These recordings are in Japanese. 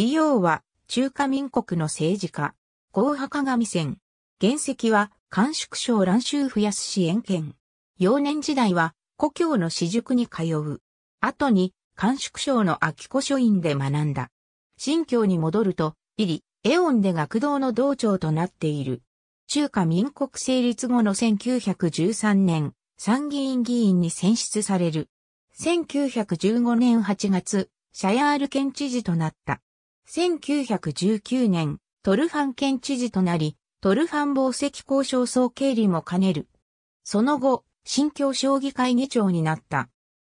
李陽は中華民国の政治家、後派鏡線。原石は甘粛省蘭州や安支援県。幼年時代は故郷の私塾に通う。後に甘粛省の秋子書院で学んだ。新教に戻ると、イリ、エオンで学童の道長となっている。中華民国成立後の1913年、参議院議員に選出される。1915年8月、シャヤール県知事となった。1919年、トルファン県知事となり、トルファン防石交渉総経理も兼ねる。その後、新京将棋会議長になった。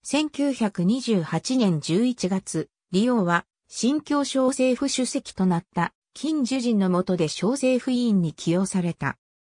1928年11月、リオは新京省政府主席となった金樹人の下で小政府委員に起用された。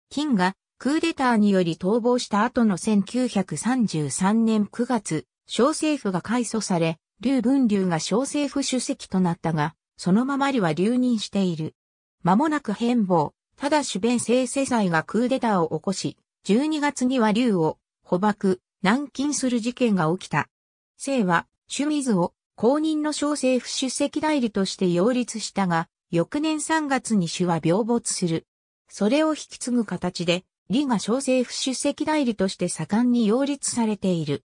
金がクーデターにより逃亡した後の1933年9月、省政府が改組され、劉文劉が省政府主席となったが、そのままりは留任している。間もなく変貌、ただ主弁正世祭がクーデターを起こし、12月には竜を捕獲、軟禁する事件が起きた。聖は、ミズを公認の小政府出席代理として擁立したが、翌年3月に主は病没する。それを引き継ぐ形で、李が小政府出席代理として盛んに擁立されている。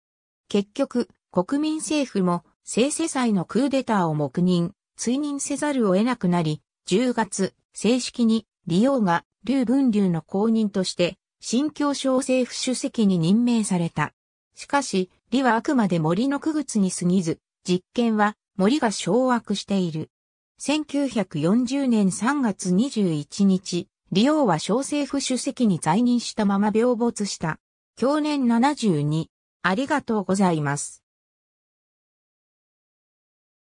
結局、国民政府も、正世祭のクーデターを黙認、追認せざるを得なくなり、10月、正式に、李王が、劉文流の公認として、新京省政府主席に任命された。しかし、李はあくまで森の区別に過ぎず、実験は森が掌握している。1940年3月21日、李王は省政府主席に在任したまま病没した。去年72、ありがとうございます。